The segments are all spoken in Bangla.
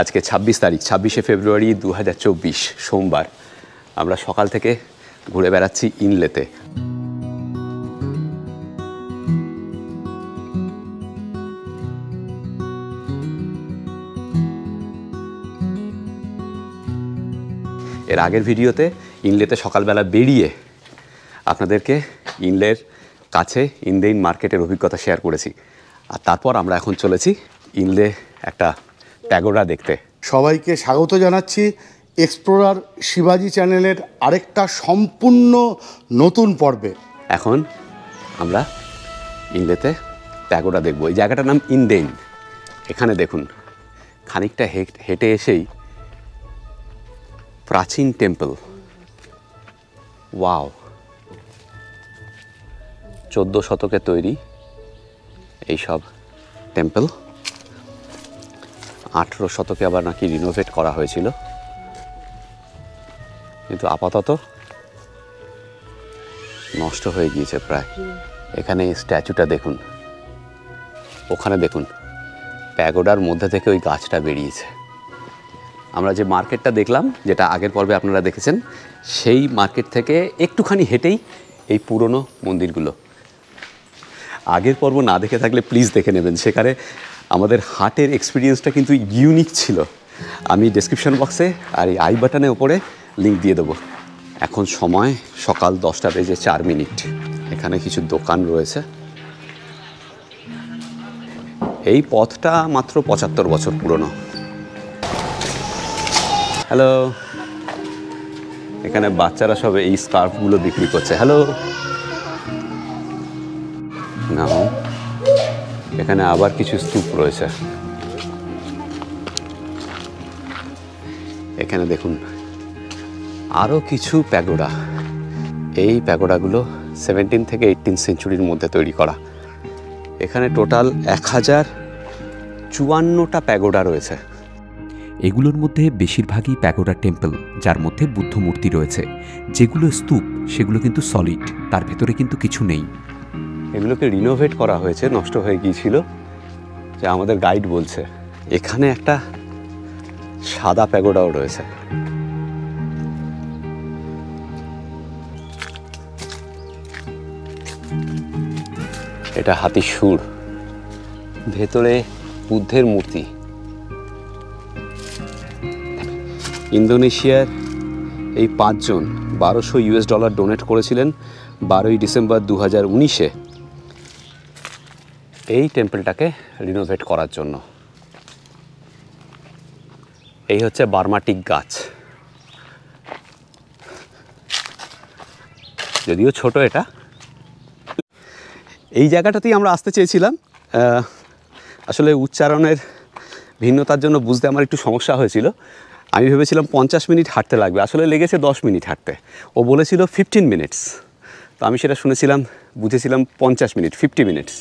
আজকে ২৬ তারিখ ছাব্বিশে ফেব্রুয়ারি দু সোমবার আমরা সকাল থেকে ঘুরে বেড়াচ্ছি ইনলেতে এর আগের ভিডিওতে ইনলেতে সকালবেলা বেরিয়ে আপনাদেরকে ইনলের কাছে ইন্দেইন মার্কেটের অভিজ্ঞতা শেয়ার করেছি আর তারপর আমরা এখন চলেছি ইনলে একটা প্যাগোডা দেখতে সবাইকে স্বাগত জানাচ্ছি এক্সপ্লোরার শিবাজি চ্যানেলের আরেকটা সম্পূর্ণ নতুন পর্বে এখন আমরা ইন্দেতে প্যাগোডা দেখব এই জায়গাটার নাম ইন্দেন এখানে দেখুন খানিকটা হেঁটে এসেই প্রাচীন টেম্পল ওয়াও চোদ্দো শতকে তৈরি এইসব টেম্পল আঠেরো শতকে আবার নাকি রিনোভেট করা হয়েছিল কিন্তু আপাতত নষ্ট হয়ে গিয়েছে প্রায় এখানে স্ট্যাচুটা দেখুন ওখানে দেখুন প্যাগোডার মধ্যে থেকে ওই গাছটা বেরিয়েছে আমরা যে মার্কেটটা দেখলাম যেটা আগের পর্বে আপনারা দেখেছেন সেই মার্কেট থেকে একটুখানি হেঁটেই এই পুরনো মন্দিরগুলো আগের পর্ব না দেখে থাকলে প্লিজ দেখে নেবেন সেখানে আমাদের হাটের এক্সপিরিয়েন্সটা কিন্তু ইউনিক ছিল আমি ডেসক্রিপশন বক্সে আর এই আই বাটনের ওপরে লিঙ্ক দিয়ে দেবো এখন সময় সকাল দশটা বেজে চার মিনিট এখানে কিছু দোকান রয়েছে এই পথটা মাত্র পঁচাত্তর বছর পুরনো হ্যালো এখানে বাচ্চারা সব এই স্কার্ফগুলো বিক্রি করছে হ্যালো না এখানে আবার কিছু স্তূপ রয়েছে এখানে দেখুন আরও কিছু প্যাগোডা এই প্যাগোডাগুলো সেভেন্টিন থেকে এইটিন সেঞ্চুরির মধ্যে তৈরি করা এখানে টোটাল এক হাজার চুয়ান্নটা প্যাগোডা রয়েছে এগুলোর মধ্যে বেশিরভাগই প্যাগোডা টেম্পল যার মধ্যে বুদ্ধ মূর্তি রয়েছে যেগুলো স্তূপ সেগুলো কিন্তু সলিড তার ভেতরে কিন্তু কিছু নেই এগুলোকে রিনোভেট করা হয়েছে নষ্ট হয়ে গিয়েছিল যা আমাদের গাইড বলছে এখানে একটা সাদা প্যাগোডাও রয়েছে এটা হাতি সুর ভেতরে বুদ্ধের মূর্তি ইন্দোনেশিয়ার এই পাঁচজন বারোশো ইউএস ডলার ডোনেট করেছিলেন বারোই ডিসেম্বর দু হাজার উনিশে এই টেম্পলটাকে রিনোভেট করার জন্য এই হচ্ছে বার্মাটিক গাছ যদিও ছোট এটা এই জায়গাটাতেই আমরা আসতে চেয়েছিলাম আসলে উচ্চারণের ভিন্নতার জন্য বুঝতে আমার একটু সমস্যা হয়েছিল আমি ভেবেছিলাম পঞ্চাশ মিনিট হাঁটতে লাগবে আসলে লেগেছে দশ মিনিট হাঁটতে ও বলেছিল ফিফটিন মিনিটস তো আমি সেটা শুনেছিলাম বুঝেছিলাম পঞ্চাশ মিনিট ফিফটি মিনিটস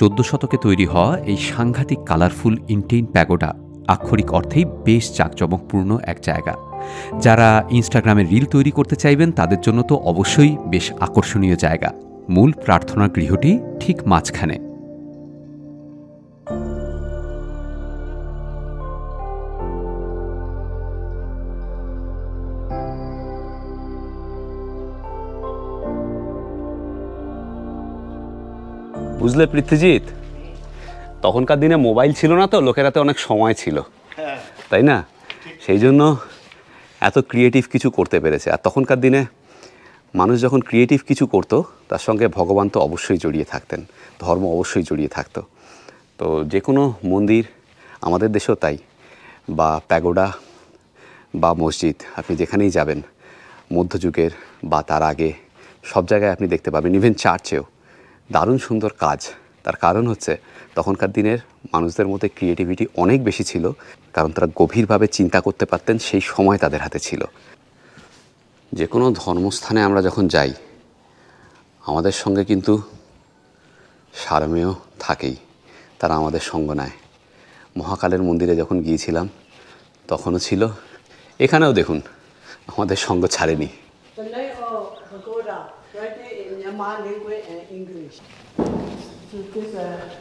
চোদ্দ শতকে তৈরি হওয়া এই সাংঘাতিক কালারফুল ইন্টেইন প্যাগোডা আক্ষরিক অর্থেই বেশ চাকচমকপূর্ণ এক জায়গা যারা ইনস্টাগ্রামে রিল তৈরি করতে চাইবেন তাদের জন্য তো অবশ্যই বেশ আকর্ষণীয় জায়গা মূল প্রার্থনা গৃহটি ঠিক মাঝখানে বুঝলে পৃথিজিৎ তখনকার দিনে মোবাইল ছিল না তো লোকেরাতে অনেক সময় ছিল হ্যাঁ। তাই না সেই জন্য এত ক্রিয়েটিভ কিছু করতে পেরেছে আর তখনকার দিনে মানুষ যখন ক্রিয়েটিভ কিছু করতো তার সঙ্গে ভগবান তো অবশ্যই জড়িয়ে থাকতেন ধর্ম অবশ্যই জড়িয়ে থাকত তো যে কোনো মন্দির আমাদের দেশেও তাই বা প্যাগোডা বা মসজিদ আপনি যেখানেই যাবেন মধ্যযুগের বা তার আগে সব জায়গায় আপনি দেখতে পাবেন ইভেন চার্চেও দারুণ সুন্দর কাজ তার কারণ হচ্ছে তখনকার দিনের মানুষদের মধ্যে ক্রিয়েটিভিটি অনেক বেশি ছিল কারণ তারা গভীরভাবে চিন্তা করতে পারতেন সেই সময় তাদের হাতে ছিল যে কোনো ধর্মস্থানে আমরা যখন যাই আমাদের সঙ্গে কিন্তু সারমেয় থাকেই তারা আমাদের সঙ্গ নেয় মহাকালের মন্দিরে যখন গিয়েছিলাম তখনও ছিল এখানেও দেখুন আমাদের সঙ্গ ছাড়েনি English.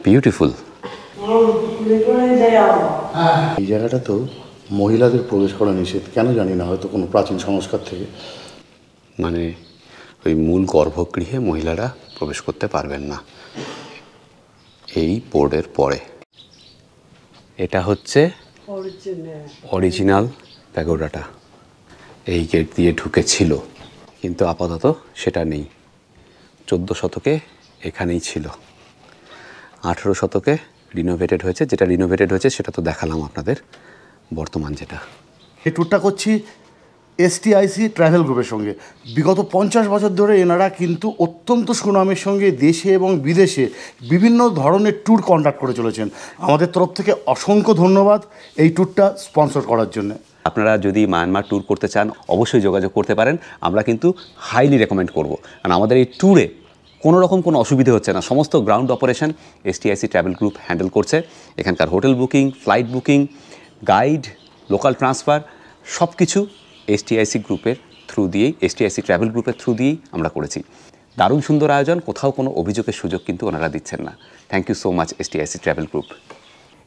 বিউটিফুল uh, এই জায়গাটা তো মহিলাদের প্রবেশ করা নিষেধ কেন জানি না হয়তো কোনো প্রাচীন সংস্কার থেকে মানে ওই মূল গর্ভগৃহে মহিলারা প্রবেশ করতে পারবেন না এই বোর্ডের পরে এটা হচ্ছে অরিজিনাল প্যাগোডাটা এই গেট দিয়ে ঢুকেছিল কিন্তু আপাতত সেটা নেই চোদ্দ শতকে এখানেই ছিল আঠেরো শতকে রিনোভেটেড হয়েছে যেটা রিনোভেটেড হয়েছে সেটা তো দেখালাম আপনাদের বর্তমান যেটা এই ট্যুরটা করছি এসটিআইসি ট্রাভেল গ্রুপের সঙ্গে বিগত পঞ্চাশ বছর ধরে এনারা কিন্তু অত্যন্ত সুনামের সঙ্গে দেশে এবং বিদেশে বিভিন্ন ধরনের ট্যুর কন্ডাক্ট করে চলেছেন আমাদের তরফ থেকে অসংখ্য ধন্যবাদ এই ট্যুরটা স্পন্সর করার জন্য আপনারা যদি মায়ানমার ট্যুর করতে চান অবশ্যই যোগাযোগ করতে পারেন আমরা কিন্তু হাইলি রেকমেন্ড করব কারণ আমাদের এই ট্যুরে কোনো রকম কোনো অসুবিধে হচ্ছে না সমস্ত ground operation STIC travel group handle করছে এখানকার hotel booking flight booking guide local transfer সব কিছু এসটিআইসি গ্রুপের থ্রু দিয়েই এসটিআইসি ট্রাভেল গ্রুপের থ্রু দিয়েই আমরা করেছি দারুণ সুন্দর আয়োজন কোথাও কোনো অভিযোগের সুযোগ কিন্তু ওনারা দিচ্ছেন না thank you so much STIC travel group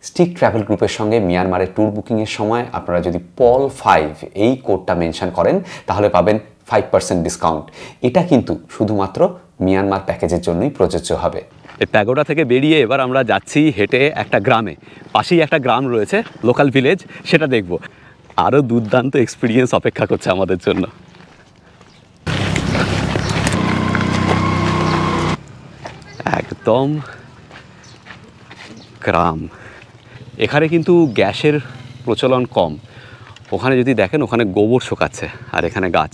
STIC travel গ্রুপের সঙ্গে মিয়ানমারের ট্যুর বুকিংয়ের সময় আপনারা যদি পল ফাইভ এই কোডটা মেনশন করেন তাহলে পাবেন ফাইভ পার্সেন্ট ডিসকাউন্ট এটা কিন্তু শুধুমাত্র মিয়ানমার প্যাকেজের জন্যই প্রযোজ্য হবে এই প্যাগোডা থেকে বেরিয়ে এবার আমরা যাচ্ছি হেঁটে একটা গ্রামে পাশেই একটা গ্রাম রয়েছে লোকাল ভিলেজ সেটা দেখব আরও দুর্দান্ত এক্সপিরিয়েন্স অপেক্ষা করছে আমাদের জন্য একদম গ্রাম এখানে কিন্তু গ্যাসের প্রচলন কম ওখানে যদি দেখেন ওখানে গোবর শোকাচ্ছে আর এখানে গাছ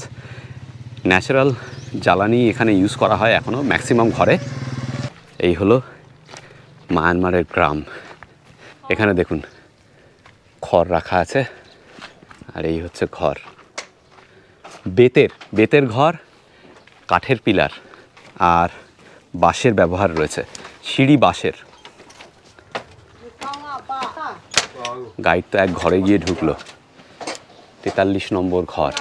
ন্যাচারাল জ্বালানি এখানে ইউজ করা হয় এখনও ম্যাক্সিমাম ঘরে এই হলো মায়ানমারের গ্রাম এখানে দেখুন খড় রাখা আছে আর এই হচ্ছে ঘর বেতের বেতের ঘর কাঠের পিলার আর বাঁশের ব্যবহার রয়েছে সিঁড়ি বাঁশের গাইড তো এক ঘরে গিয়ে ঢুকলো তেতাল্লিশ নম্বর ঘর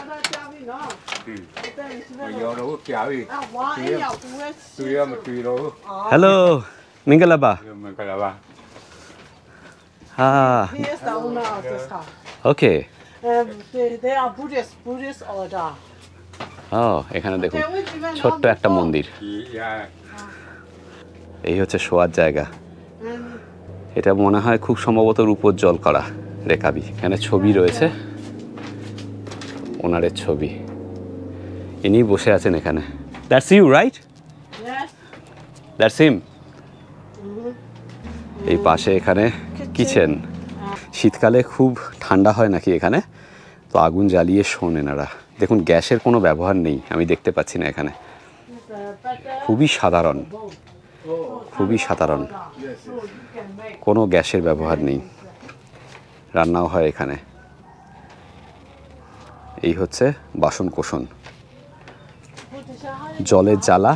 Hello, Mingalaba. Mingalaba. Ah. He is the owner of this car. Okay. Um, they, they are Buddhist, Buddhist order. Oh, এখানে দেখুন ছোট্ট একটা মন্দির এই হচ্ছে শোয়ার জায়গা এটা মনে হয় খুব সম্ভবত রূপোর জল করা রেখাবি এখানে ছবি রয়েছে ওনারের ছবি ইনি বসে আছেন এখানে that's you right that's him এই পাশে এখানে কিচেন ah. শীতকালে খুব ঠান্ডা হয় নাকি এখানে তো আগুন জ্বালিয়ে শোন এনারা দেখুন গ্যাসের কোনো ব্যবহার নেই আমি দেখতে পাচ্ছি না এখানে খুবই সাধারণ খুবই সাধারণ কোনো গ্যাসের ব্যবহার নেই রান্নাও হয় এখানে এই হচ্ছে বাসন কোষণ জলের জ্বালা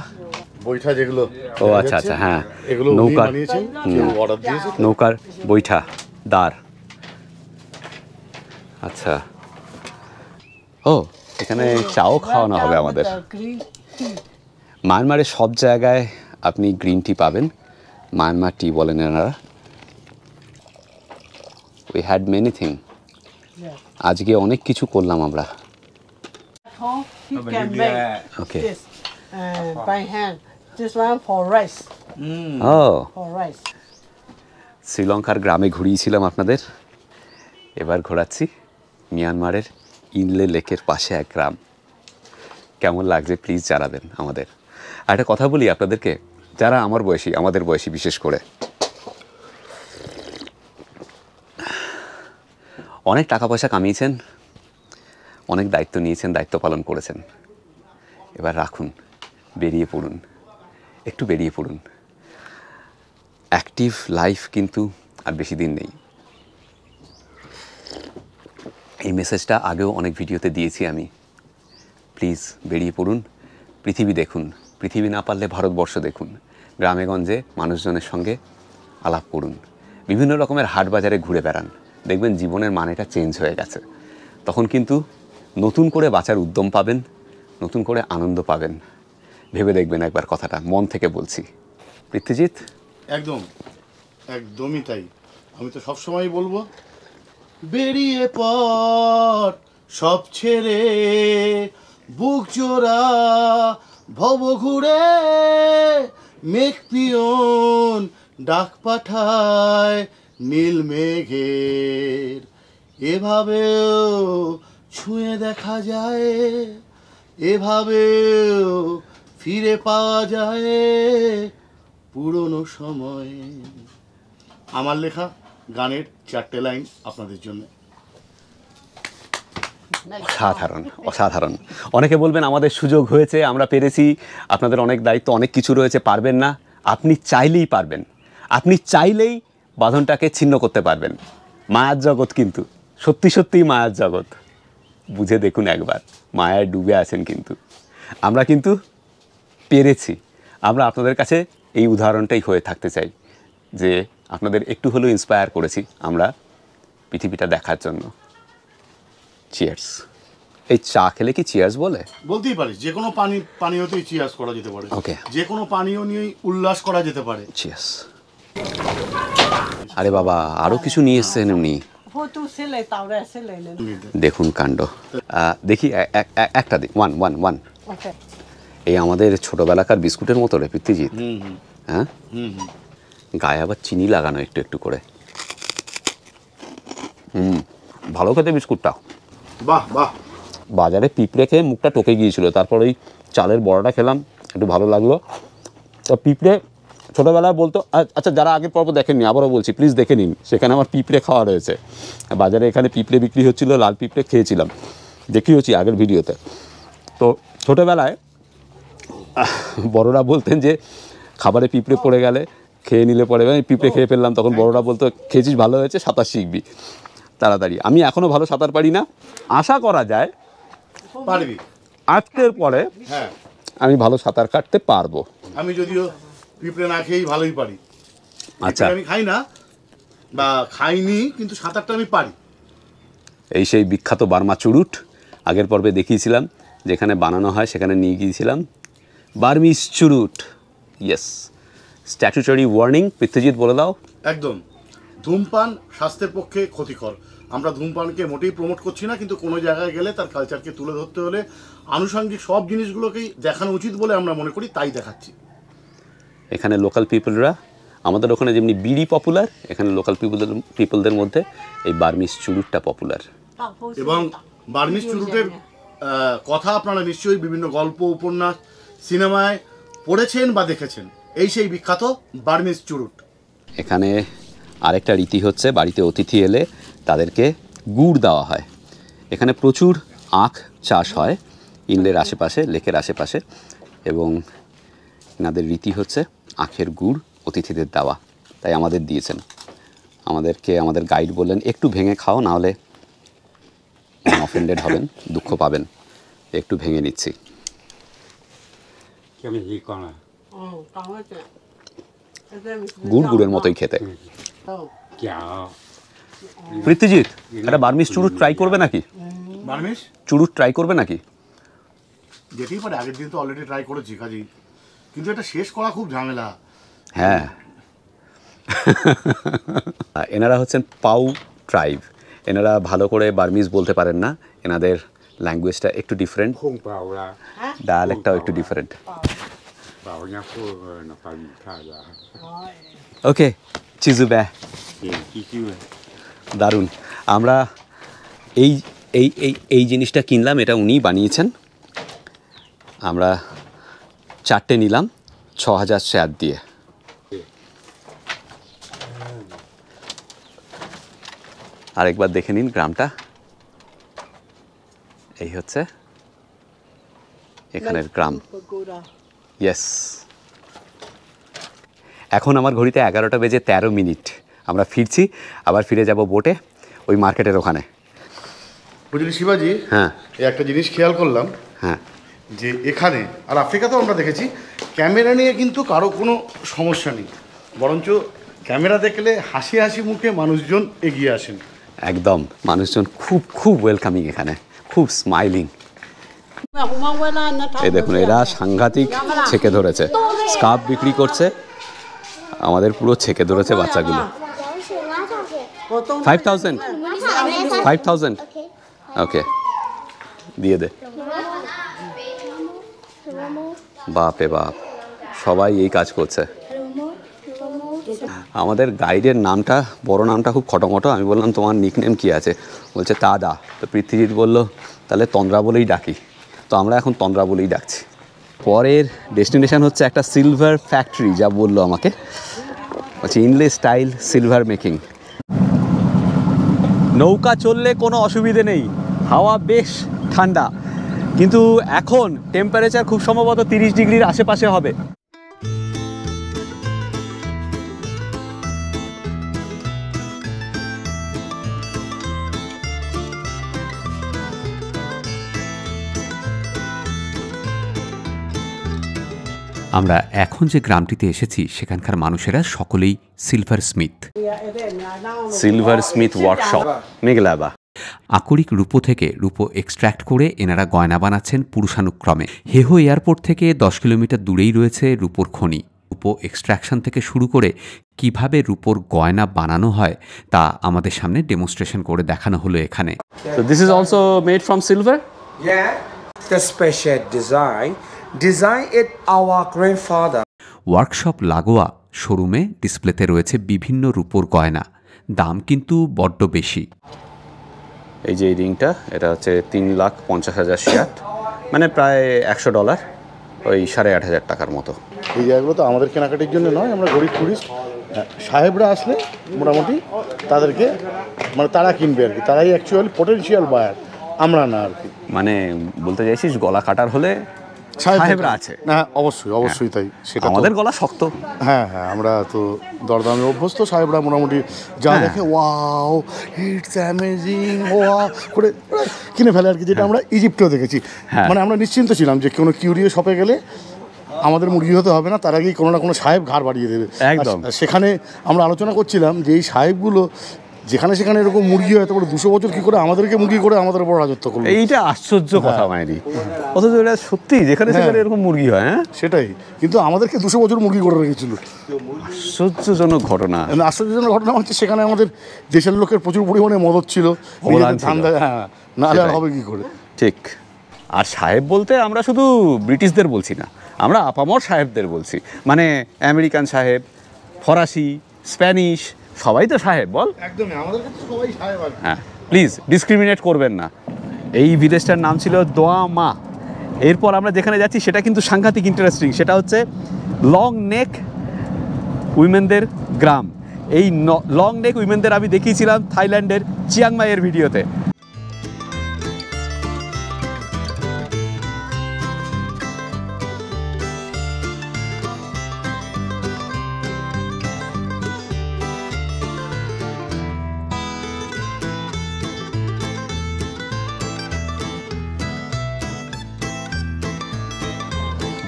বৈঠা যেগুলো ও আচ্ছা আচ্ছা হ্যাঁ নৌকার নৌকার বৈঠা দাঁড় আচ্ছা ও এখানে চাও খাওয়ানো হবে আমাদের মায়ানমারের সব জায়গায় আপনি গ্রিন টি পাবেন মায়ানমার টি বলেন এনারা উই হ্যাড মেনি থিং আজকে অনেক কিছু করলাম আমরা ওকে uh, by hand. This one for rice. O mm. oh. For rice. শ্রীলঙ্কার গ্রামে ঘুরিয়েছিলাম আপনাদের এবার ঘোরাচ্ছি মিয়ানমারের ইনলে লেকের পাশে এক গ্রাম কেমন লাগছে প্লিজ জানাবেন আমাদের আর একটা কথা বলি আপনাদেরকে যারা আমার বয়সী আমাদের বয়সী বিশেষ করে অনেক টাকা পয়সা কামিয়েছেন অনেক দায়িত্ব নিয়েছেন দায়িত্ব পালন করেছেন এবার রাখুন বেরিয়ে পড়ুন একটু বেরিয়ে পড়ুন অ্যাক্টিভ লাইফ কিন্তু আর বেশি দিন নেই এই মেসেজটা আগেও অনেক ভিডিওতে দিয়েছি আমি প্লিজ বেরিয়ে পড়ুন পৃথিবী দেখুন পৃথিবী না পারলে ভারতবর্ষ দেখুন গ্রামেগঞ্জে মানুষজনের সঙ্গে আলাপ করুন বিভিন্ন রকমের হাট বাজারে ঘুরে বেড়ান দেখবেন জীবনের মানেটা চেঞ্জ হয়ে গেছে তখন কিন্তু নতুন করে বাঁচার উদ্যম পাবেন নতুন করে আনন্দ পাবেন ভেবে দেখবেন একবার কথাটা মন থেকে বলছি পৃথ্বীজিৎ একদম একদমই তাই আমি তো সবসময় বলবো বেরিয়ে পর সব ছেড়ে বুক জোড়া ভব ঘুরে মেঘ পিয়ন ডাক পাঠায় নীল মেঘের এভাবেও ছুঁয়ে দেখা যায় এভাবেও ফিরে পাওয়া যায় পুরনো সময়ে আমার লেখা গানের চারটে লাইন আপনাদের জন্য অসাধারণ অসাধারণ অনেকে বলবেন আমাদের সুযোগ হয়েছে আমরা পেরেছি আপনাদের অনেক দায়িত্ব অনেক কিছু রয়েছে পারবেন না আপনি চাইলেই পারবেন আপনি চাইলেই বাঁধনটাকে ছিন্ন করতে পারবেন মায়ার জগৎ কিন্তু সত্যি সত্যিই মায়ার জগৎ বুঝে দেখুন একবার মায়ায় ডুবে আছেন কিন্তু আমরা কিন্তু পেরেছি আমরা আপনাদের কাছে এই উদাহরণটাই হয়ে থাকতে চাই যে আপনাদের একটু হলেও ইন্সপায়ার করেছি আমরা পৃথিবীটা দেখার জন্য চিয়ার্স এই চা খেলে কি চিয়ার্স বলে বলতেই পারিস যে কোনো পানি পানীয়তেই চিয়ার্স করা যেতে পারে ওকে যে কোনো পানীয় নিয়েই উল্লাস করা যেতে পারে চিয়ার্স আরে বাবা আরও কিছু নিয়ে এসছেন উনি দেখুন কাণ্ড দেখি একটা দিন ওয়ান ওয়ান ওয়ান এই আমাদের ছোটোবেলাকার বিস্কুটের মতো রে পৃথিজিৎ হ্যাঁ গায়ে আবার চিনি লাগানো একটু একটু করে হুম ভালো খেতে বিস্কুটটা বাহ বাহ বাজারে পিঁপড়ে খেয়ে মুখটা টোকে গিয়েছিল তারপর ওই চালের বড়াটা খেলাম একটু ভালো লাগলো তো পিঁপড়ে ছোটোবেলায় বলতো আচ্ছা যারা আগের পর্ব দেখেননি আবারও বলছি প্লিজ দেখে নিন সেখানে আমার পিঁপড়ে খাওয়া রয়েছে বাজারে এখানে পিঁপড়ে বিক্রি হচ্ছিলো লাল পিঁপড়ে খেয়েছিলাম দেখিয়েছি আগের ভিডিওতে তো ছোটোবেলায় বড়রা বলতেন যে খাবারে পিঁপড়ে পড়ে গেলে খেয়ে নিলে পরে আমি পিঁপড়ে খেয়ে ফেললাম তখন হ্যাঁ। বড়রা বলতো খেয়েছিস ভালো হয়েছে সাঁতার শিখবি তাড়াতাড়ি আমি এখনও ভালো সাঁতার পারি না আশা করা যায় পারবি আজকের পরে হ্যাঁ। আমি ভালো সাঁতার কাটতে পারবো আমি যদিও পিঁপড়ে না খেয়েই ভালোই পারি আচ্ছা আমি খাই না বা খাইনি কিন্তু সাঁতারটা আমি পারি এই সেই বিখ্যাত বার্মা চুরুট আগের পর্বে দেখিয়েছিলাম যেখানে বানানো হয় সেখানে নিয়ে গিয়েছিলাম বার্মিস চুরুট ইয়েস স্ট্যাচুটারি ওয়ার্নিং পৃথ্বজিৎ বলে দাও একদম ধূমপান স্বাস্থ্যের পক্ষে ক্ষতিকর আমরা ধূমপানকে মোটেই প্রমোট করছি না কিন্তু কোনো জায়গায় গেলে তার কালচারকে তুলে ধরতে হলে আনুষঙ্গিক সব জিনিসগুলোকেই দেখানো উচিত বলে আমরা মনে করি তাই দেখাচ্ছি এখানে লোকাল পিপলরা আমাদের ওখানে যেমনি বিড়ি পপুলার এখানে লোকাল পিপলদের পিপলদের মধ্যে এই বার্মিস চুরুটটা পপুলার এবং বার্মিস চুরুটের কথা আপনারা নিশ্চয়ই বিভিন্ন গল্প উপন্যাস সিনেমায় পড়েছেন বা দেখেছেন এই সেই বিখ্যাত বার্মিজ চুরুট এখানে আরেকটা রীতি হচ্ছে বাড়িতে অতিথি এলে তাদেরকে গুড় দেওয়া হয় এখানে প্রচুর আখ চাষ হয় ইনলের আশেপাশে লেকের আশেপাশে এবং এনাদের রীতি হচ্ছে আখের গুড় অতিথিদের দেওয়া তাই আমাদের দিয়েছেন আমাদেরকে আমাদের গাইড বললেন একটু ভেঙে খাও নাহলে অফেন্ডেড হবেন দুঃখ পাবেন একটু ভেঙে নিচ্ছি গুড় গুড়ের মতোই খেতে পৃথিজিৎ একটা বার্মিস চুরু ট্রাই করবে নাকি বার্মিস চুরু ট্রাই করবে নাকি যেটি পারে আগের দিন তো অলরেডি ট্রাই করেছি কাজেই কিন্তু এটা শেষ করা খুব ঝামেলা হ্যাঁ এনারা হচ্ছেন পাউ ট্রাইব এনারা ভালো করে বার্মিজ বলতে পারেন না এনাদের ল্যাঙ্গুয়েজটা একটু ডিফারেন্ট ডায়ালেক্টটাও একটু ডিফারেন্ট ওকে চিজু ব্যা দারুন দারুণ আমরা এই এই এই এই জিনিসটা কিনলাম এটা উনিই বানিয়েছেন আমরা চারটে নিলাম ছ হাজার শেয়ার দিয়ে আরেকবার দেখে নিন গ্রামটা এই হচ্ছে এখানের গ্রাম ইয়েস এখন আমার ঘড়িতে এগারোটা বেজে ১৩ মিনিট আমরা ফিরছি আবার ফিরে যাব বোটে ওই মার্কেটের ওখানে বুঝলি শিবাজি হ্যাঁ এই একটা জিনিস খেয়াল করলাম হ্যাঁ যে এখানে আর আফ্রিকাতেও আমরা দেখেছি ক্যামেরা নিয়ে কিন্তু কারো কোনো সমস্যা নেই বরঞ্চ ক্যামেরা দেখলে হাসি হাসি মুখে মানুষজন এগিয়ে আসেন একদম মানুষজন খুব খুব ওয়েলকামিং এখানে খুব স্মাইলিং এই দেখুন এরা সাংঘাতিক ছেঁকে ধরেছে স্কার্ফ বিক্রি করছে আমাদের পুরো ছেঁকে ধরেছে বাচ্চাগুলো ফাইভ ফাইভ ওকে দিয়ে দে বাপে বাপ সবাই এই কাজ করছে আমাদের গাইডের নামটা বড় নামটা খুব খটোমটো আমি বললাম তোমার নিকনেম কি আছে বলছে দা তো পৃথিবীর বলল তাহলে তন্দ্রা বলেই ডাকি তো আমরা এখন তন্দ্রা বলেই ডাকছি পরের ডেস্টিনেশান হচ্ছে একটা সিলভার ফ্যাক্টরি যা বললো আমাকে হচ্ছে ইনলে স্টাইল সিলভার মেকিং নৌকা চললে কোনো অসুবিধে নেই হাওয়া বেশ ঠান্ডা কিন্তু এখন টেম্পারেচার খুব সম্ভবত তিরিশ ডিগ্রির আশেপাশে হবে আমরা এখন যে গ্রামটিতে এসেছি সেখানকার মানুষেরা সকলেই silver smith silver smith workshop মেঘলাবা আকরিক রূপো থেকে রূপো এক্সট্র্যাক্ট করে এনারা গয়না বানাচ্ছেন পুরুষানুক্রমে হেহো এয়ারপোর্ট থেকে দশ কিলোমিটার দূরেই রয়েছে রূপোর খনি রূপো এক্সট্র্যাকশন থেকে শুরু করে কিভাবে রূপোর গয়না বানানো হয় তা আমাদের সামনে ডেমনস্ট্রেশন করে দেখানো হলো এখানে this is also made from silver Yeah, special design at it our father workshop লাগোয়া শোরুমে ডিসপ্লেতে রয়েছে বিভিন্ন রূপোর গয়না দাম কিন্তু বড্ড বেশি এই যে এই রিংটা এটা হচ্ছে তিন লাখ পঞ্চাশ হাজার শিয়াট মানে প্রায় একশো ডলার ওই সাড়ে আট হাজার টাকার মতো এই জায়গাগুলো তো আমাদের কেনাকাটির জন্য নয় আমরা গরিব টুরিস্ট হ্যাঁ, সাহেবরা আসলে মোটামুটি তাদেরকে মানে তারা কিনবে আর কি তারাই অ্যাকচুয়ালি পটেনশিয়াল বায়ার আমরা না আর কি মানে বলতে চাইছিস গলা কাটার হলে সাহেবরা আছে অবশ্যই অবশ্যই হ্যাঁ। তাই সেটা আমাদের গলা শক্ত হ্যাঁ হ্যাঁ আমরা তো দরদামে অভ্যস্ত সাহেবরা মোটামুটি যা হ্যাঁ। দেখে ওয়াও অ্যামেজিং করে কিনে ফেলে আর কি যেটা হ্যাঁ। আমরা দেখেছি মানে আমরা নিশ্চিন্ত ছিলাম যে কোনো কিউরিও শপে গেলে আমাদের মুরগি হতে হবে না তার আগেই কোনো না কোনো সাহেব ঘাড় বাড়িয়ে দেবে একদম আচ্ছা, সেখানে আমরা আলোচনা করছিলাম যে এই সাহেবগুলো যেখানে সেখানে এরকম মুরগি হয় তারপরে দুশো বছর কি করে আমাদেরকে মুরগি করে আমাদের উপর রাজত্ব করলো এইটা আশ্চর্য হ্যাঁ। কথা মায়েরি অথচ এটা সত্যি যেখানে হ্যাঁ। সেখানে এরকম মুরগি হয় হ্যাঁ সেটাই কিন্তু আমাদেরকে দুশো বছর মুরগি করে রেখেছিল আশ্চর্যজনক ঘটনা আশ্চর্যজনক ঘটনা হচ্ছে সেখানে আমাদের দেশের লোকের প্রচুর পরিমাণে মদত ছিল হ্যাঁ, হ্যাঁ না হবে কি করে ঠিক আর সাহেব বলতে আমরা শুধু ব্রিটিশদের বলছি না আমরা আপামর সাহেবদের বলছি মানে আমেরিকান সাহেব ফরাসি স্প্যানিশ সবাই তো সাহেব বল হ্যাঁ প্লিজ ডিসক্রিমিনেট করবেন না এই ভিলেজটার নাম ছিল দোয়া মা এরপর আমরা যেখানে যাচ্ছি সেটা কিন্তু সাংঘাতিক ইন্টারেস্টিং সেটা হচ্ছে লং নেক উইমেনদের গ্রাম এই লং নেক উইমেনদের আমি দেখিয়েছিলাম থাইল্যান্ডের চিয়াংমাইয়ের ভিডিওতে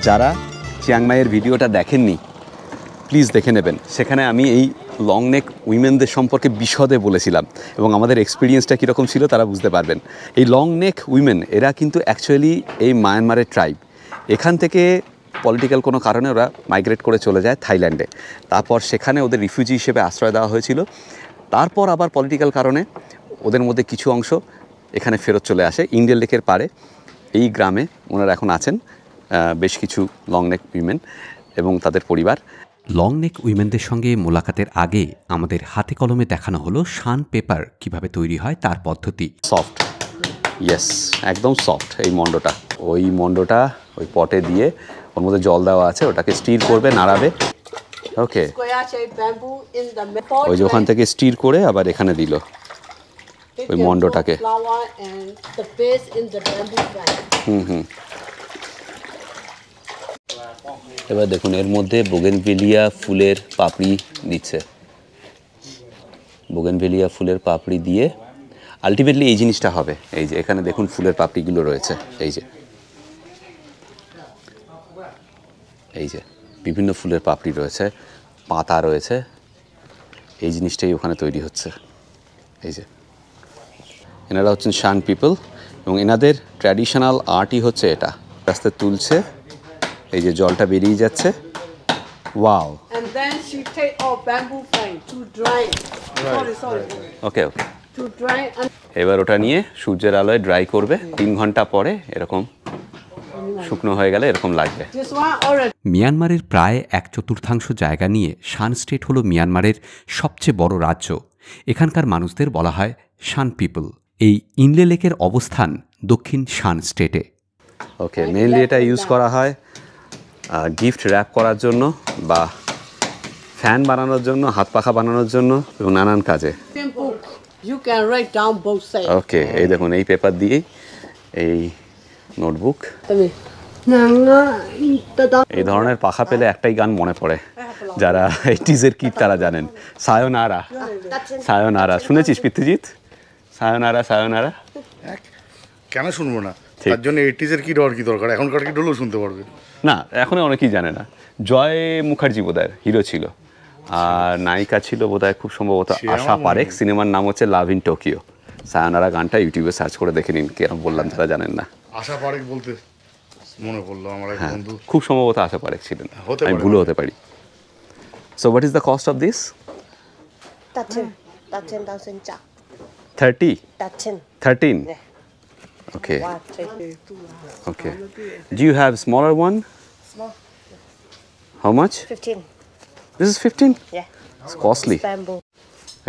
যারা চিয়াংমাইয়ের ভিডিওটা দেখেননি প্লিজ দেখে নেবেন সেখানে আমি এই লং নেক উইমেনদের সম্পর্কে বিশদে বলেছিলাম এবং আমাদের এক্সপিরিয়েন্সটা কীরকম ছিল তারা বুঝতে পারবেন এই লং নেক উইমেন এরা কিন্তু অ্যাকচুয়ালি এই মায়ানমারের ট্রাইব এখান থেকে পলিটিক্যাল কোনো কারণে ওরা মাইগ্রেট করে চলে যায় থাইল্যান্ডে তারপর সেখানে ওদের রিফিউজি হিসেবে আশ্রয় দেওয়া হয়েছিল তারপর আবার পলিটিক্যাল কারণে ওদের মধ্যে কিছু অংশ এখানে ফেরত চলে আসে ইন্ডিয়ান লেকের পাড়ে এই গ্রামে ওনারা এখন আছেন বেশ কিছু লং নেক উইমেন এবং তাদের পরিবার লং নেক উইমেনদের সঙ্গে মোলাকাতের আগে আমাদের হাতে কলমে দেখানো হলো শান পেপার কিভাবে তৈরি হয় তার পদ্ধতি সফট ইয়েস একদম সফট এই মণ্ডটা ওই মণ্ডটা ওই পটে দিয়ে ওর মধ্যে জল দেওয়া আছে ওটাকে স্টির করবে নাড়াবে ওকে ওই ওখান থেকে স্টির করে আবার এখানে দিল ওই মন্ডটাকে হুম হুম এবার দেখুন এর মধ্যে বোগেনভেলিয়া ফুলের পাপড়ি দিচ্ছে বোগেনভেলিয়া ফুলের পাপড়ি দিয়ে আলটিমেটলি এই জিনিসটা হবে এই যে এখানে দেখুন ফুলের পাপড়িগুলো রয়েছে এই যে এই যে বিভিন্ন ফুলের পাপড়ি রয়েছে পাতা রয়েছে এই জিনিসটাই ওখানে তৈরি হচ্ছে এই যে এনারা হচ্ছেন শান পিপল এবং এনাদের ট্র্যাডিশনাল আর্টই হচ্ছে এটা রাস্তায় তুলছে এই যে জলটা বেরিয়ে যাচ্ছে wow and then she take off bamboo frame to dry okay okay to dry এবার ওটা নিয়ে সূর্যের আলোয় ড্রাই করবে তিন ঘন্টা পরে এরকম শুকনো হয়ে গেলে এরকম লাগবে মিয়ানমারের প্রায় এক চতুর্থাংশ জায়গা নিয়ে শান স্টেট হলো মিয়ানমারের সবচেয়ে বড় রাজ্য এখানকার মানুষদের বলা হয় শান পিপল এই ইনলে লেকের অবস্থান দক্ষিণ শান স্টেটে ওকে মেনলি এটা ইউজ করা হয় গিফট র্যাপ করার জন্য বা ফ্যান বানানোর জন্য হাত পাখা বানানোর জন্য এবং নানান কাজে ওকে এই দেখুন এই পেপার দিয়েই এই নোটবুক এই ধরনের পাখা পেলে একটাই গান মনে পড়ে যারা এইটিজের কীট তারা জানেন সায়নারা সায়নারা শুনেছিস পৃথিজিৎ সায়নারা সায়নারা কেন শুনবো না তার জন্য এইটিজের কি ডর কি দরকার এখনকার কি ডলও শুনতে পারবে না এখনই অনেকেই জানে না জয় মুখার্জি বোধহয় হিরো ছিল আর নায়িকা ছিল বোধহয় খুব সম্ভবত আশা পারেক সিনেমার নাম হচ্ছে লাভ ইন টোকিও সায়ানারা গানটা ইউটিউবে সার্চ করে দেখে নিন কেরম বললাম যারা জানেন না আশা পারেক বলতে মনে পড়লো আমার এক হ্যাঁ, বন্ধু খুব সম্ভবত আশা পারেক ছিলেন আমি ভুলও হতে পারি so what is the cost of this thirty thirteen okay okay do you have smaller one small. How much? 15. This is 15? Yeah. It's costly. It's bamboo.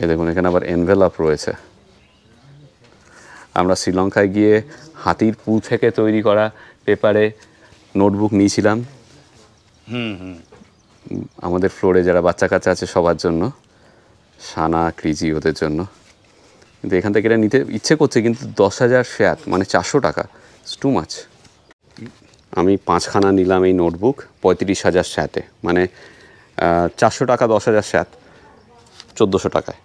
এই দেখুন এখানে আবার এনভেলাপ রয়েছে আমরা শ্রীলঙ্কায় গিয়ে হাতির পু থেকে তৈরি করা পেপারে নোটবুক নিয়েছিলাম আমাদের ফ্লোরে যারা বাচ্চা কাচ্চা আছে সবার জন্য সানা ক্রিজি ওদের জন্য কিন্তু এখান থেকে এটা নিতে ইচ্ছে করছে কিন্তু দশ হাজার শেয়ার মানে চারশো টাকা ইটস টু মাছ আমি পাঁচখানা নিলাম এই নোটবুক পঁয়ত্রিশ হাজার স্যাটে মানে চারশো টাকা দশ হাজার স্যাট চোদ্দোশো টাকায়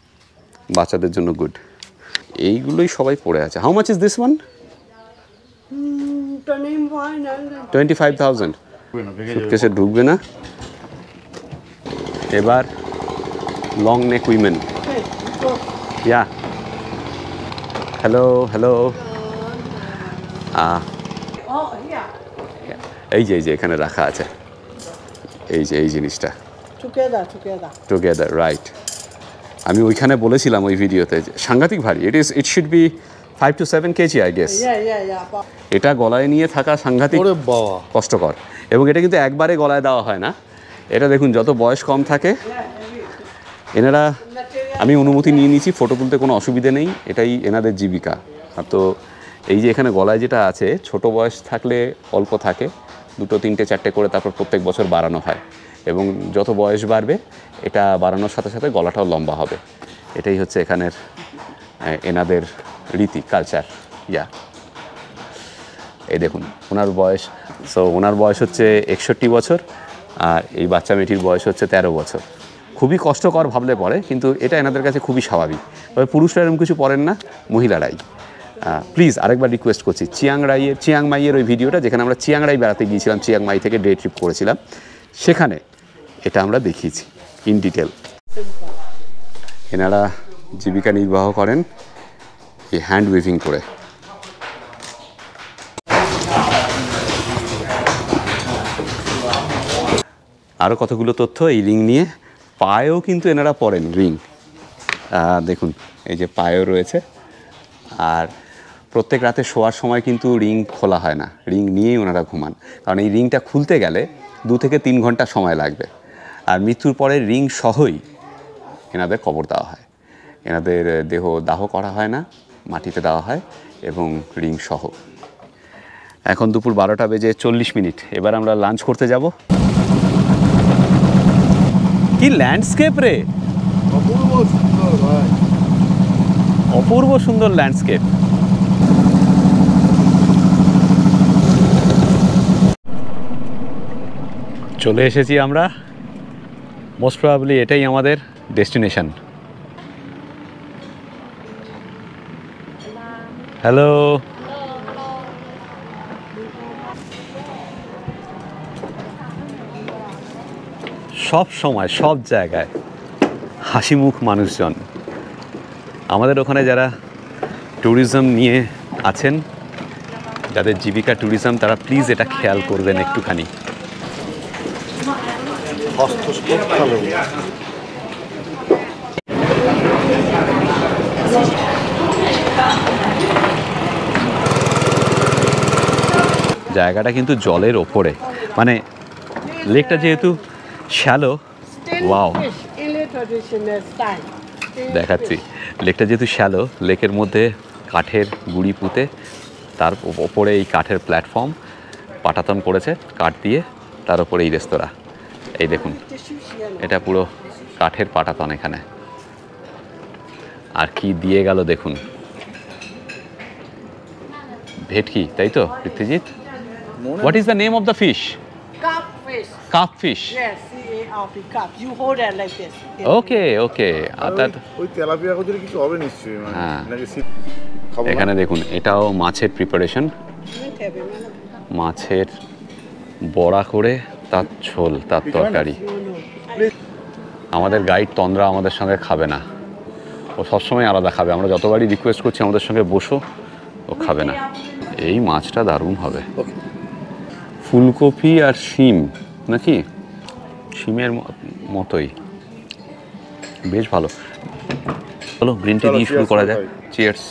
বাচ্চাদের জন্য গুড এইগুলোই সবাই পড়ে আছে how much is this one twenty five thousand সুটকেসে ঢুকবে না এবার long neck women yeah hello hello এই যে এই যে এখানে রাখা আছে এই যে এই জিনিসটা টুগেদার রাইট আমি ওইখানে বলেছিলাম ওই ভিডিওতে সাংঘাতিক ভারী it is it should be five to seven KG I guess এটা গলায় নিয়ে থাকা সাংঘাতিক কষ্টকর এবং এটা কিন্তু একবারে গলায় দেওয়া হয় না এটা দেখুন যত বয়স কম থাকে এনারা আমি অনুমতি নিয়ে নিয়েছি ফটো তুলতে কোনো অসুবিধে নেই এটাই এনাদের জীবিকা তো এই যে এখানে গলায় যেটা আছে ছোট বয়স থাকলে অল্প থাকে দুটো তিনটে চারটে করে তারপর প্রত্যেক বছর বাড়ানো হয় এবং যত বয়স বাড়বে এটা বাড়ানোর সাথে সাথে গলাটাও লম্বা হবে এটাই হচ্ছে এখানের এনাদের রীতি কালচার ইয়া এই দেখুন ওনার বয়স সো ওনার বয়স হচ্ছে একষট্টি বছর আর এই বাচ্চা মেয়েটির বয়স হচ্ছে ১৩ বছর খুবই কষ্টকর ভাবলে পড়ে কিন্তু এটা এনাদের কাছে খুবই স্বাভাবিক তবে পুরুষরা এরকম কিছু পড়েন না মহিলারাই প্লিজ আরেকবার রিকোয়েস্ট করছি চিয়াংরাইয়ের চিয়াংমাইয়ের ওই ভিডিওটা যেখানে আমরা চিয়াংরাই বেড়াতে গিয়েছিলাম চিয়াংমাই থেকে ডে ট্রিপ করেছিলাম সেখানে এটা আমরা দেখিয়েছি ইন ডিটেল এনারা জীবিকা নির্বাহ করেন এই হ্যান্ড উইভিং করে আরও কতগুলো তথ্য এই রিং নিয়ে পায়েও কিন্তু এনারা পরেন রিং দেখুন এই যে পায়েও রয়েছে আর প্রত্যেক রাতে শোয়ার সময় কিন্তু রিং খোলা হয় না রিং নিয়েই ওনারা ঘুমান কারণ এই রিংটা খুলতে গেলে দু থেকে তিন ঘন্টা সময় লাগবে আর মৃত্যুর পরে রিং সহই এনাদের কবর দেওয়া হয় এনাদের দেহ দাহ করা হয় না মাটিতে দেওয়া হয় এবং রিং সহ এখন দুপুর বারোটা বেজে চল্লিশ মিনিট এবার আমরা লাঞ্চ করতে যাব কি ল্যান্ডস্কেপ রে অপূর্ব সুন্দর অপূর্ব সুন্দর ল্যান্ডস্কেপ চলে এসেছি আমরা মোস্ট প্রবাবলি এটাই আমাদের ডেস্টিনেশন হ্যালো সব সময় সব জায়গায় হাসিমুখ মানুষজন আমাদের ওখানে যারা ট্যুরিজম নিয়ে আছেন যাদের জীবিকা ট্যুরিজম তারা প্লিজ এটা খেয়াল করবেন একটুখানি জায়গাটা কিন্তু জলের ওপরে মানে লেকটা যেহেতু শ্যালো ওয়াও দেখাচ্ছি লেকটা যেহেতু শ্যালো লেকের মধ্যে কাঠের গুড়ি পুঁতে তার ওপরে এই কাঠের প্ল্যাটফর্ম পাটাতন করেছে কাঠ দিয়ে তার ওপরে এই রেস্তোরাঁ এই দেখুন এটা পুরো কাঠের পাটাতন এখানে আর কি দিয়ে গেল দেখুন ভেটকি তাই তো Prithwijit what is the name of the fish carp fish okay okay এখানে দেখুন এটাও মাছের প্রিপারেশন মানে- মাছের বড়া করে তার ঝোল তার তরকারি আমাদের গাইড তন্দ্রা আমাদের সঙ্গে খাবে না ও সবসময় আলাদা খাবে আমরা যতবারই রিকোয়েস্ট করছি আমাদের সঙ্গে বসো ও খাবে না এই মাছটা দারুণ হবে ফুলকপি আর শিম নাকি শিমের মতোই বেশ ভালো চলো গ্রিন টি দিয়ে শুরু করা যায় চিয়ার্স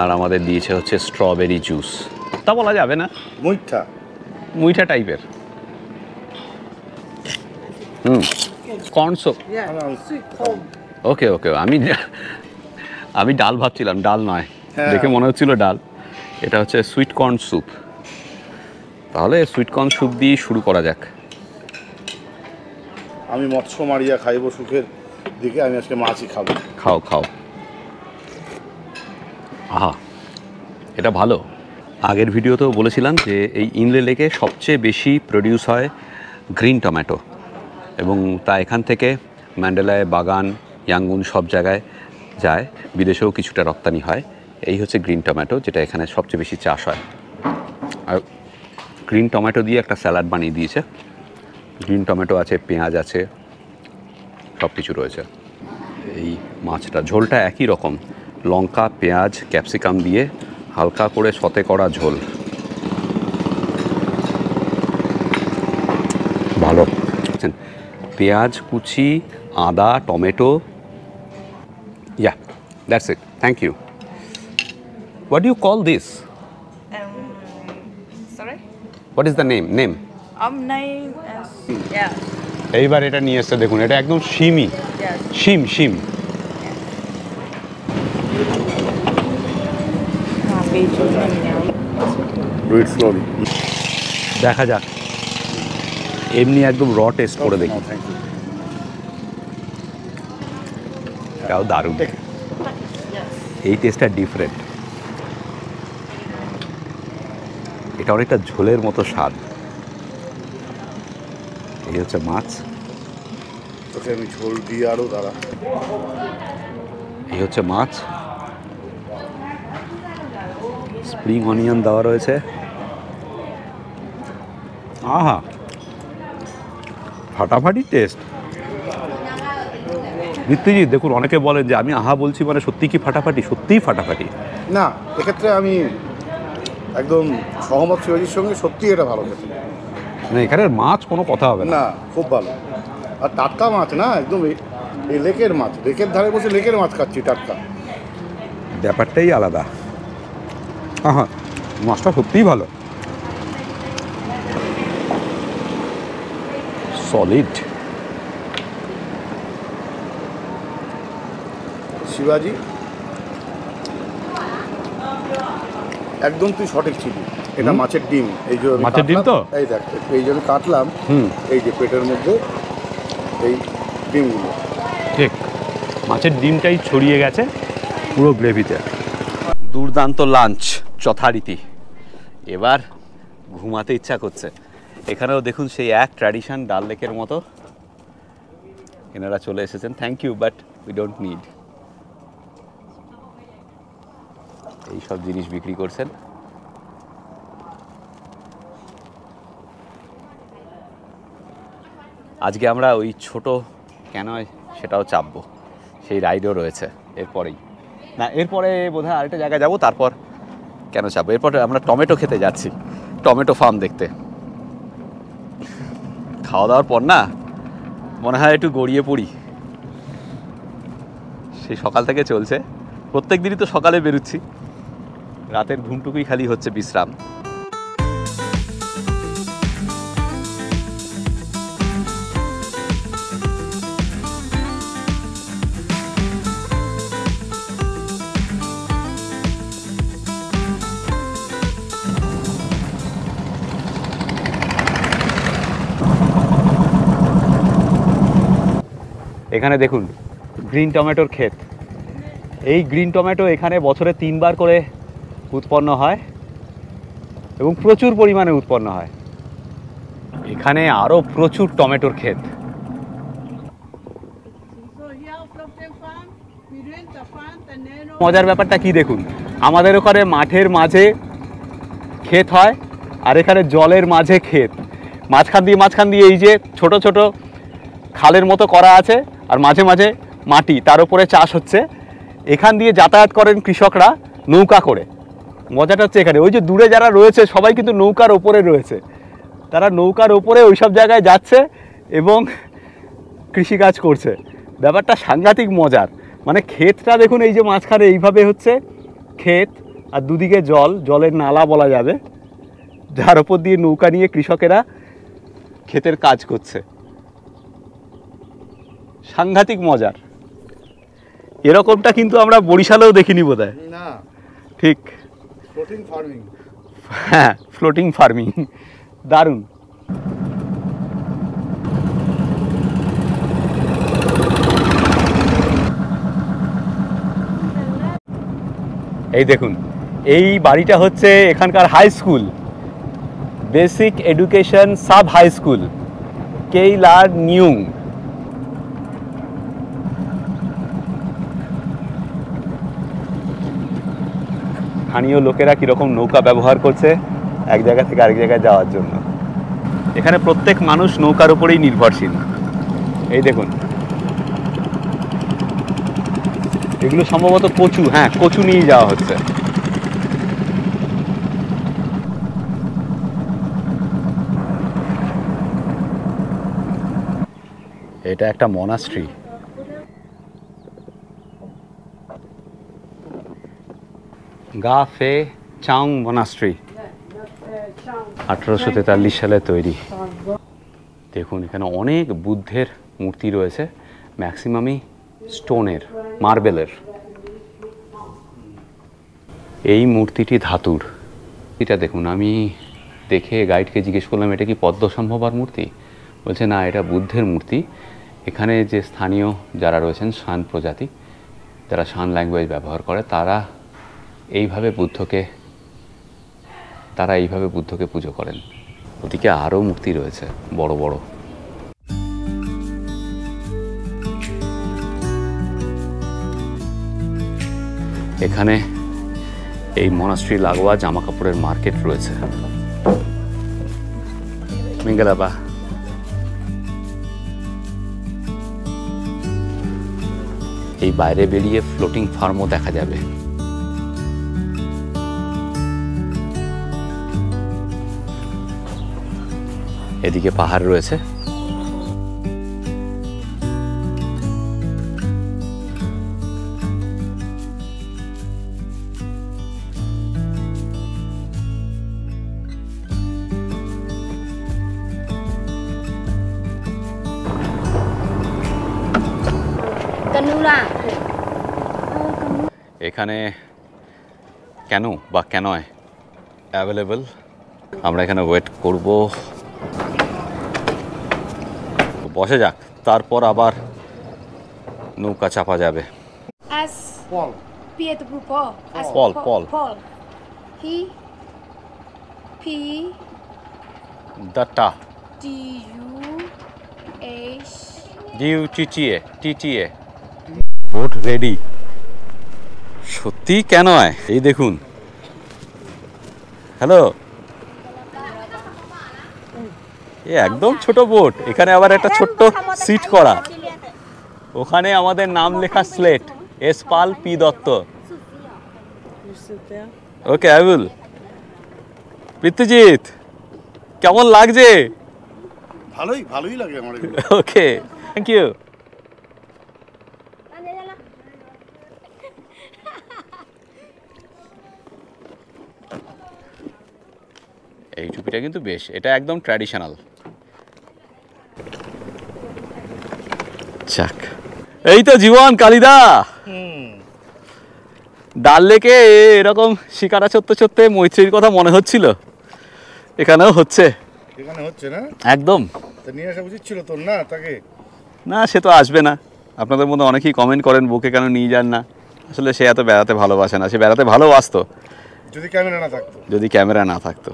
আর আমাদের দিয়েছে হচ্ছে স্ট্রবেরি জুস তা বলা যাবে না মুইঠা মুইঠা টাইপের হুম কর্ন ওকে ওকে আমি আমি ডাল ভাবছিলাম ডাল নয় হ্যাঁ। দেখে মনে হচ্ছিল ডাল এটা হচ্ছে সুইট কর্ন স্যুপ তাহলে সুইট কর্ন স্যুপ দিয়ে শুরু করা যাক আমি মৎস্য মারিয়া খাইব সুখের দিকে আমি আজকে মাছই খাবো খাও খাও আহা এটা ভালো আগের ভিডিওতেও বলেছিলাম যে এই ইনলে লেকে সবচেয়ে বেশি প্রডিউস হয় গ্রিন টমেটো এবং তা এখান থেকে ম্যান্ডেলায় বাগান ইয়াঙ্গুন সব জায়গায় যায় বিদেশেও কিছুটা রপ্তানি হয় এই হচ্ছে গ্রিন টমেটো যেটা এখানে সবচেয়ে বেশি চাষ হয় আর গ্রিন টমেটো দিয়ে একটা স্যালাড বানিয়ে দিয়েছে গ্রিন টমেটো আছে পেঁয়াজ আছে সব কিছু রয়েছে এই মাছটা ঝোলটা একই রকম লঙ্কা পেঁয়াজ ক্যাপসিকাম দিয়ে হালকা করে সতে করা ঝোল ভালো আচ্ছা, পেঁয়াজ কুচি আদা tomato yeah that's it thank you what you call this what is the name name এইবার এটা নিয়ে এসছে দেখুন এটা একদম শিমি শিম শিম দেখা যাক এমনি একদম র টেস্ট করে দেখি oh, তাও দারুণ এই টেস্টটা ডিফারেন্ট এটা অনেকটা ঝোলের মতো স্বাদ এই হচ্ছে মাছ তোকে আমি ঝোল দিয়ে আরও দাঁড়া এই হচ্ছে মাছ স্প্রিং অনিয়ন দেওয়া রয়েছে আহা ফাটাফাটি টেস্ট নিত্যজিৎ দেখুন অনেকে বলেন যে আমি আহা বলছি মানে সত্যি কি ফাটাফাটি সত্যিই ফাটাফাটি না এক্ষেত্রে আমি একদম সহমত শিবাজির সঙ্গে সত্যি এটা ভালো খেতে না এখানে মাছ কোনো কথা হবে না খুব ভালো আর টাটকা মাছ না একদম লেকের মাছ লেকের ধারে বসে লেকের মাছ খাচ্ছি টাটকা ব্যাপারটাই আলাদা হ্যাঁ মাছটা সত্যিই ভালো সলিড শিবাজি একদম তুই সঠিক ছিলি এটা মাছের ডিম এই যে মাছের ডিম তো এই দেখ এই যে কাটলাম কাটলাম এই যে পেটের মধ্যে এই ডিমগুলো ঠিক মাছের ডিমটাই ছড়িয়ে গেছে পুরো গ্রেভিতে দুর্দান্ত লাঞ্চ যথারীতি এবার ঘুমাতে ইচ্ছা করছে এখানেও দেখুন সেই এক ট্র্যাডিশান ডাল লেকের মতো এনারা চলে এসেছেন thank you but we don't need এই সব জিনিস বিক্রি করছেন আজকে আমরা ওই ছোট কেন সেটাও চাপবো সেই রাইডও রয়েছে এরপরেই না এরপরে বোধহয় আরেকটা জায়গায় যাবো তারপর কেন যাবো এরপর আমরা টমেটো খেতে যাচ্ছি টমেটো ফার্ম দেখতে খাওয়া দাওয়ার পর না মনে হয় একটু গড়িয়ে পড়ি সেই সকাল থেকে চলছে প্রত্যেক দিনই তো সকালে বেরোচ্ছি রাতের ঘুমটুকুই খালি হচ্ছে বিশ্রাম এখানে দেখুন গ্রিন টমেটোর ক্ষেত এই গ্রিন টমেটো এখানে বছরে তিনবার করে উৎপন্ন হয় এবং প্রচুর পরিমাণে উৎপন্ন হয় এখানে আরও প্রচুর টমেটোর ক্ষেত মজার ব্যাপারটা কি দেখুন আমাদের ওখানে মাঠের মাঝে ক্ষেত হয় আর এখানে জলের মাঝে ক্ষেত মাঝখান দিয়ে মাঝখান দিয়ে এই যে ছোট ছোট খালের মতো করা আছে আর মাঝে মাঝে মাটি তার উপরে চাষ হচ্ছে এখান দিয়ে যাতায়াত করেন কৃষকরা নৌকা করে মজাটা হচ্ছে এখানে ওই যে দূরে যারা রয়েছে সবাই কিন্তু নৌকার ওপরে রয়েছে তারা নৌকার ওপরে ওই সব জায়গায় যাচ্ছে এবং কৃষিকাজ করছে ব্যাপারটা সাংঘাতিক মজার মানে ক্ষেতটা দেখুন এই যে মাঝখানে এইভাবে হচ্ছে ক্ষেত আর দুদিকে জল জলের নালা বলা যাবে যার ওপর দিয়ে নৌকা নিয়ে কৃষকেরা ক্ষেতের কাজ করছে সাংঘাতিক মজার এরকমটা কিন্তু আমরা বরিশালেও দেখিনি বোধ হয় ঠিক ফ্লোটিং ফার্মিং হ্যাঁ ফ্লোটিং ফার্মিং দারুণ এই দেখুন এই বাড়িটা হচ্ছে এখানকার high school basic education sub high school কেইলার নিউ স্থানীয় লোকেরা কীরকম নৌকা ব্যবহার করছে এক জায়গা থেকে আরেক জায়গায় যাওয়ার জন্য এখানে প্রত্যেক মানুষ নৌকার উপরেই নির্ভরশীল এই দেখুন এগুলো সম্ভবত কচু হ্যাঁ কচু নিয়ে যাওয়া হচ্ছে এটা একটা মনাস্ট্রি গা ফে চাং মনাস্ট্রি আঠারোশো তেতাল্লিশ সালে তৈরি দেখুন এখানে অনেক বুদ্ধের মূর্তি রয়েছে ম্যাক্সিমামই স্টোনের মার্বেলের এই মূর্তিটি ধাতুর এটা দেখুন আমি দেখে গাইডকে জিজ্ঞেস করলাম এটা কি পদ্মসম্ভবার মূর্তি বলছে না এটা বুদ্ধের মূর্তি এখানে যে স্থানীয় যারা রয়েছেন শান প্রজাতি যারা শান ল্যাঙ্গুয়েজ ব্যবহার করে তারা এইভাবে বুদ্ধকে তারা এইভাবে বুদ্ধকে পুজো করেন ওদিকে আরও মূর্তি রয়েছে বড় বড় এখানে এই মনাস্ট্রি লাগোয়া জামা কাপড়ের মার্কেট রয়েছে মিঙ্গালাবা এই বাইরে বেরিয়ে ফ্লোটিং ফার্মও দেখা যাবে এদিকে পাহাড় রয়েছে এখানে কেন বা কেনয় অ্যাভেলেবল আমরা এখানে ওয়েট করব বসে যাক তারপর আবার নৌকা চাপা যাবে সত্যি কেন এই দেখুন হ্যালো এ একদম ছোট বোট এখানে আবার একটা হ্যাঁ, ছোট্ট সিট করা ওখানে আমাদের নাম লেখা slate S Pal P Dutta okay Abul Prithwijit কেমন লাগছে ভালোই ভালোই লাগে আমার ওকে থ্যাংক ইউ এই টুপিটা কিন্তু বেশ এটা একদম ট্র্যাডিশনাল যাক এই তো জীবন কালিদা ডাল লেকে এরকম শিকারা চড়তে চড়তে মৈত্রীর কথা মনে হচ্ছিল এখানেও হচ্ছে এখানে হচ্ছে না একদম নিয়ে আসা উচিত ছিল তোর না তাকে না সে তো আসবে না আপনাদের মধ্যে অনেকেই কমেন্ট করেন বুকে কেন নিয়ে যান না আসলে সে এত বেড়াতে ভালোবাসে না সে বেড়াতে ভালোবাসতো যদি ক্যামেরা না থাকতো যদি ক্যামেরা না থাকতো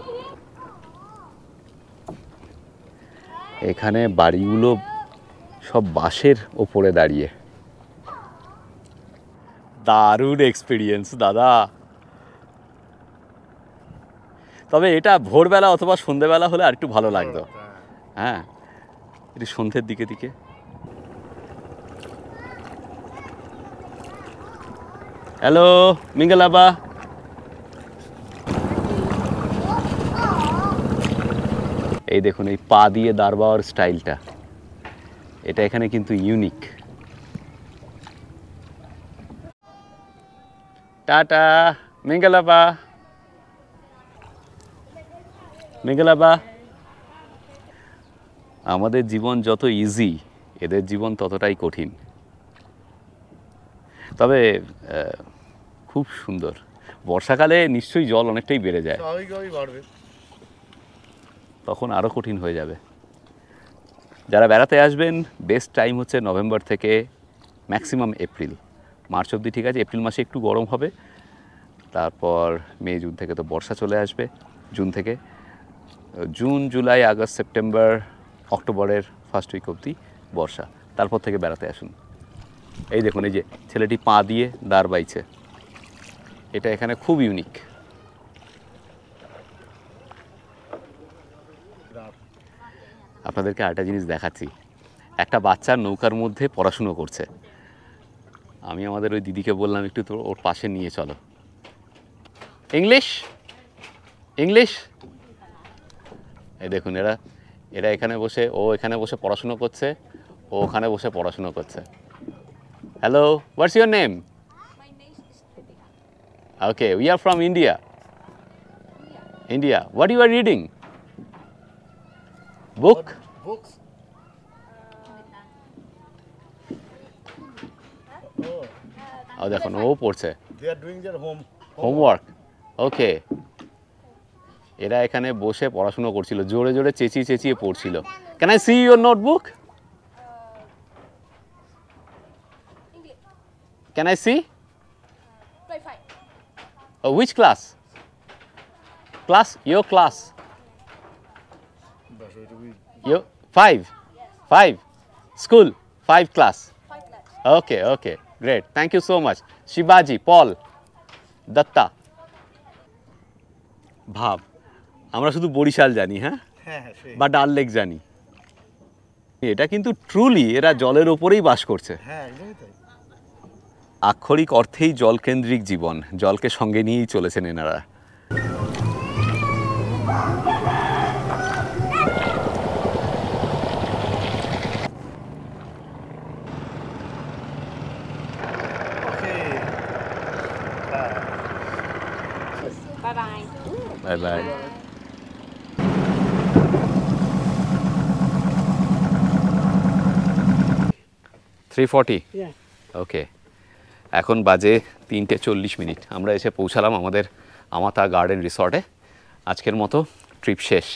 এখানে বাড়িগুলো সব বাসের ওপরে দাঁড়িয়ে দারুণ এক্সপিরিয়েন্স দাদা তবে এটা ভোরবেলা অথবা সন্ধেবেলা হলে আর একটু ভালো লাগতো হ্যাঁ এটি সন্ধ্যের দিকে দিকে হ্যালো আবা এই দেখুন এই পা দিয়ে দাঁড় স্টাইলটা এটা এখানে কিন্তু ইউনিক টাটা মেঙ্গালাবা মেঙ্গালাবা আমাদের জীবন যত ইজি এদের জীবন ততটাই কঠিন তবে খুব সুন্দর বর্ষাকালে নিশ্চয়ই জল অনেকটাই বেড়ে যায় তখন আরও কঠিন হয়ে যাবে যারা বেড়াতে আসবেন বেস্ট টাইম হচ্ছে নভেম্বর থেকে ম্যাক্সিমাম এপ্রিল মার্চ অবধি ঠিক আছে এপ্রিল মাসে একটু গরম হবে তারপর মে জুন থেকে তো বর্ষা চলে আসবে জুন থেকে জুন জুলাই আগস্ট সেপ্টেম্বর অক্টোবরের ফার্স্ট উইক অবধি বর্ষা তারপর থেকে বেড়াতে আসুন এই দেখুন এই যে ছেলেটি পা দিয়ে দাঁড় বাইছে এটা এখানে খুব ইউনিক আপনাদেরকে আরেকটা জিনিস দেখাচ্ছি একটা বাচ্চা নৌকার মধ্যে পড়াশুনো করছে আমি আমাদের ওই দিদিকে বললাম একটু তোর ওর পাশে নিয়ে চলো ইংলিশ ইংলিশ এই দেখুন এরা এরা এখানে বসে ও এখানে বসে পড়াশুনো করছে ও ওখানে বসে পড়াশুনো করছে hello what's your name okay we are from India India what you are reading Book? Books. ও oh, দেখুন ও পড়ছে হোমওয়ার্ক ওকে এরা এখানে বসে পড়াশুনো করছিল জোরে জোরে চেঁচিয়ে চেঁচিয়ে পড়ছিল can I see your notebook can I see which class class your class You? Five? Five? School? Five class? Okay, okay. Great. Thank you so much. Shibaji, Paul, Datta. ভাব আমরা শুধু বরিশাল জানি হ্যাঁ, হ্যাঁ, হ্যাঁ বা ডাল লেক জানি এটা কিন্তু ট্রুলি এরা জলের ওপরেই বাস করছে হ্যাঁ, আক্ষরিক অর্থেই জলকেন্দ্রিক জীবন জলকে সঙ্গে নিয়েই চলেছেন এনারা 拜拜。Three forty. থ্রি ওকে এখন বাজে তিনটে চল্লিশ মিনিট আমরা এসে পৌঁছালাম আমাদের আমাতা গার্ডেন রিসর্টে আজকের মতো ট্রিপ শেষ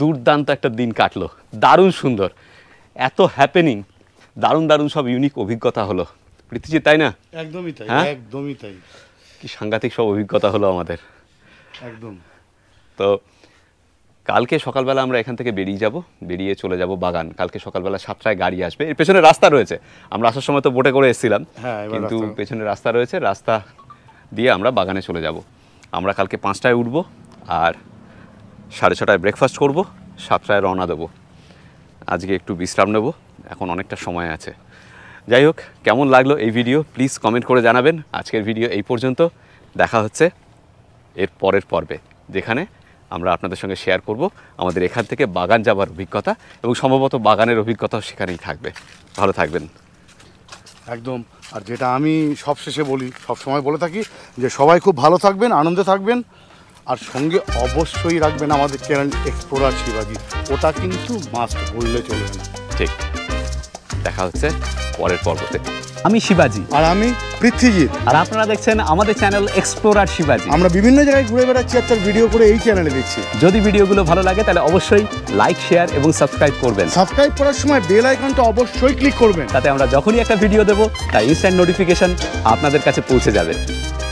দুর্দান্ত একটা দিন কাটলো দারুণ সুন্দর এত হ্যাপেনিং দারুণ দারুণ সব ইউনিক অভিজ্ঞতা হলো পৃথিবী তাই না একদমই তাই হ্যাঁ? একদমই তাই কি সাংঘাতিক সব অভিজ্ঞতা হলো আমাদের একদম তো কালকে সকালবেলা আমরা এখান থেকে বেরিয়ে যাব বেরিয়ে চলে যাব বাগান কালকে সকালবেলা সাতটায় গাড়ি আসবে এর পেছনে রাস্তা রয়েছে আমরা আসার সময় তো বোটে করে এসেছিলাম হ্যাঁ, কিন্তু পেছনে রাস্তা রয়েছে রাস্তা দিয়ে আমরা বাগানে চলে যাব আমরা কালকে পাঁচটায় উঠব আর সাড়ে ছটায় ব্রেকফাস্ট করব সাতটায় রওনা দেবো আজকে একটু বিশ্রাম নেব এখন অনেকটা সময় আছে যাই হোক কেমন লাগলো এই ভিডিও প্লিজ কমেন্ট করে জানাবেন আজকের ভিডিও এই পর্যন্ত দেখা হচ্ছে এর পরের পর্বে যেখানে আমরা আপনাদের সঙ্গে শেয়ার করব আমাদের এখান থেকে বাগান যাবার অভিজ্ঞতা এবং সম্ভবত বাগানের অভিজ্ঞতাও সেখানেই থাকবে ভালো থাকবেন একদম আর যেটা আমি সবশেষে বলি সবসময় বলে থাকি যে সবাই খুব ভালো থাকবেন আনন্দে থাকবেন আর সঙ্গে অবশ্যই রাখবেন আমাদের চ্যানেল এক্সপ্লোরার শিবাজি ওটা কিন্তু মাস্ট বললে চলবে না ঠিক দেখা হচ্ছে পরের পর্বতে আমি শিবাজি আর আমি পৃথ্বীজিৎ আর আপনারা দেখছেন আমাদের চ্যানেল এক্সপ্লোরার শিবাজি আমরা বিভিন্ন জায়গায় ঘুরে বেড়াচ্ছি আর তার ভিডিও করে এই চ্যানেলে দেখছি যদি ভিডিওগুলো ভালো লাগে তাহলে অবশ্যই লাইক শেয়ার এবং সাবস্ক্রাইব করবেন সাবস্ক্রাইব করার সময় বেল আইকনটা অবশ্যই ক্লিক করবেন তাতে আমরা যখনই একটা ভিডিও দেবো তার ইনস্ট্যান্ট নোটিফিকেশন আপনাদের কাছে পৌঁছে যাবে